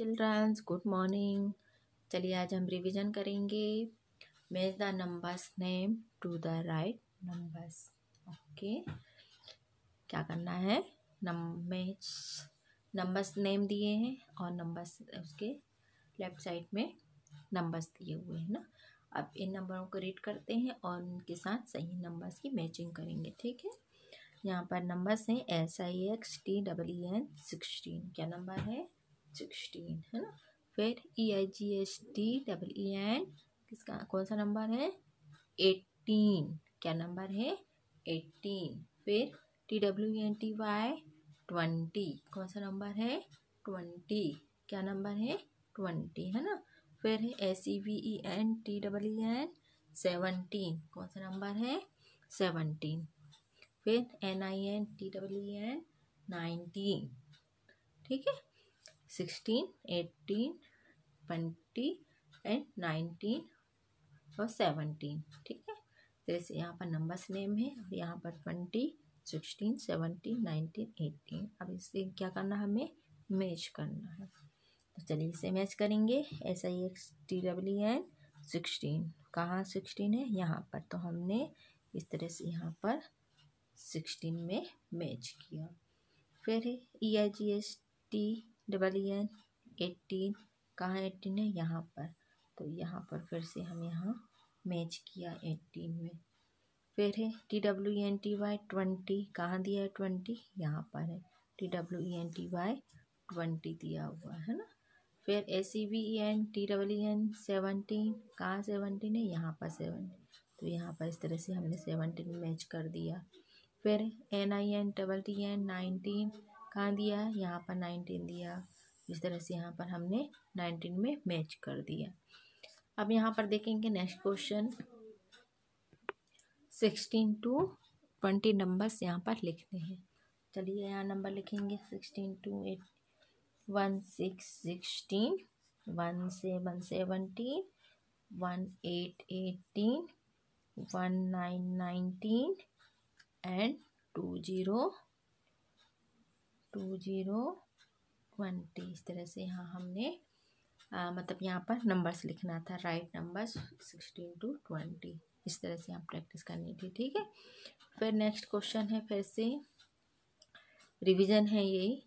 children's good morning चलिए आज हम रिवीजन करेंगे match the numbers name to the right numbers okay क्या करना है नम मेज नंबर्स नेम दिए हैं और नंबर्स उसके लेफ्ट साइड में नंबर्स दिए हुए हैं ना अब इन नंबरों को रीड करते हैं और उनके साथ सही नंबर्स की मैचिंग करेंगे ठीक है यहाँ पर नंबर्स हैं S I X T W N sixteen क्या नंबर है सिक्सटीन है ना फिर E I G S T double E N किसका कौन सा नंबर है एट्टीन क्या नंबर है एटीन फिर T W N T Y twenty कौन सा नंबर है ट्वेंटी क्या नंबर है ट्वेंटी है ना फिर है S E V E N T double E N seventeen कौन सा नंबर है सेवनटीन फिर N I N T W N nineteen ठीक है sixteen eighteen twenty and nineteen और सेवनटीन ठीक है तो जैसे यहाँ पर नंबर्स नेम है और यहाँ पर twenty sixteen seventeen nineteen eighteen अब इसे क्या करना है हमें मैच करना है तो चलिए इसे मैच करेंगे S I X T W N sixteen कहाँ सिक्सटीन है यहाँ पर तो हमने इस तरह से यहाँ पर सिक्सटीन में मैच किया फिर E I G S T double N eighteen कहाँ एट्टीन है यहाँ पर तो यहाँ पर फिर से हम यहाँ मैच किया एट्टीन में फिर है T W N T Y twenty कहाँ दिया है ट्वेंटी यहाँ पर है T W N T Y twenty दिया हुआ है ना फिर A C B N T W N seventeen कहाँ सेवनटीन है यहाँ पर सेवनटीन तो यहाँ पर इस तरह से हमने सेवनटीन मैच कर दिया फिर N I N double T N nineteen कहाँ दिया है यहाँ पर नाइनटीन दिया इस तरह से यहाँ पर हमने नाइनटीन में मैच कर दिया अब यहाँ पर देखेंगे next question sixteen to twenty numbers यहाँ पर लिखने हैं चलिए यहाँ नंबर लिखेंगे sixteen to eight one six sixteen one seven seventeen one eight eighteen one nine nineteen and two zero two zero twenty इस तरह से यहाँ हमने आ, मतलब यहाँ पर नंबर्स लिखना था write numbers sixteen to twenty इस तरह से यहाँ प्रैक्टिस करनी थी ठीक है फिर नेक्स्ट क्वेश्चन है फिर से रिवीजन है ये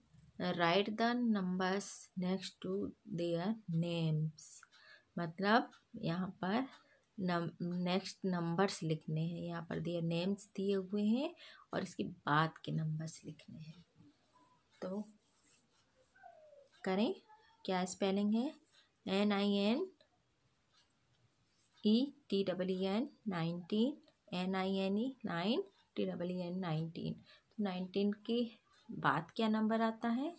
write the numbers next to their names मतलब यहाँ पर नेक्स्ट नंबर्स लिखने हैं यहाँ पर दिए नेम्स दिए हुए हैं और इसके बाद के नंबर्स लिखने हैं तो करें क्या स्पेलिंग है N I N E T double N nineteen N I N E nine T double N nineteen तो नाइनटीन के बाद क्या नंबर आता है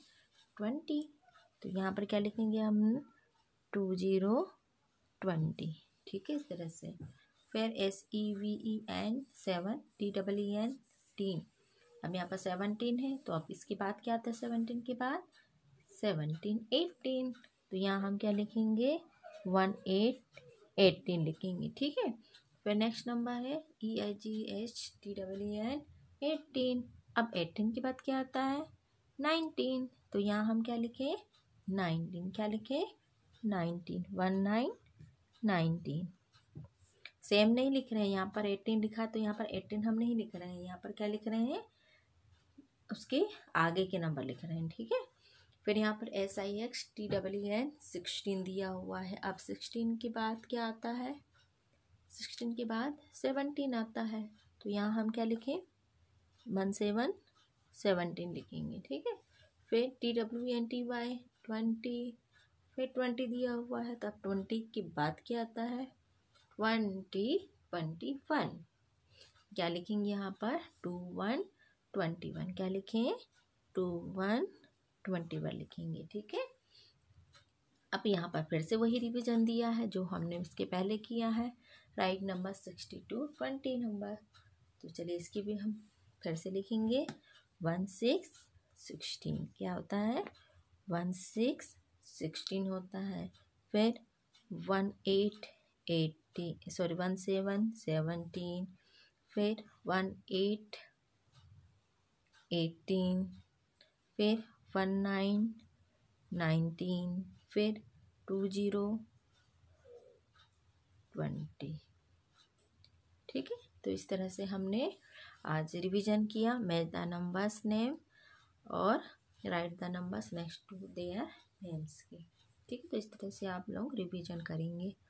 ट्वेंटी तो यहाँ पर क्या लिखेंगे हम टू ज़ीरो ट्वेंटी ठीक है इस तरह से फिर S E V E N seven T double E N teen अब यहाँ पर सेवनटीन है तो अब इसकी बात क्या आता है सेवनटीन के बाद सेवनटीन एटीन तो यहाँ हम क्या लिखेंगे वन एट एटीन लिखेंगे ठीक है फिर नेक्स्ट नंबर है E I G H T W N eighteen अब एटीन के बाद क्या आता है नाइनटीन तो यहाँ हम क्या लिखें नाइनटीन क्या लिखें nineteen one nine nineteen same नहीं लिख रहे हैं यहाँ पर एटीन लिखा तो यहाँ पर एटीन हम नहीं लिख रहे हैं यहाँ पर क्या लिख रहे हैं उसके आगे के नंबर लिख रहे हैं ठीक है फिर यहाँ पर S I X T W N sixteen दिया हुआ है अब सिक्सटीन के बाद क्या आता है सिक्सटीन के बाद सेवनटीन आता है तो यहाँ हम क्या लिखें वन सेवन सेवनटीन लिखेंगे ठीक है फिर T W N T Y twenty फिर ट्वेंटी दिया हुआ है तो अब ट्वेंटी के बाद क्या आता है ट्वेंटी ट्वेंटी वन क्या लिखेंगे यहाँ पर टू वन ट्वेंटी वन क्या लिखें टू वन ट्वेंटी वन लिखेंगे ठीक है अब यहाँ पर फिर से वही रिविजन दिया है जो हमने इसके पहले किया है write number sixteen to twenty number तो चलिए इसकी भी हम फिर से लिखेंगे वन सिक्स सिक्सटीन क्या होता है वन सिक्स सिक्सटीन होता है फिर one eight eighty sorry one seven seventeen फिर वन एट एटीन फिर वन नाइन नाइनटीन फिर टू ज़ीरो ट्वेंटी ठीक है तो इस तरह से हमने आज रिवीजन किया मैच द नंबर्स नेम और write the numbers next to their names के ठीक है तो इस तरह से आप लोग रिवीजन करेंगे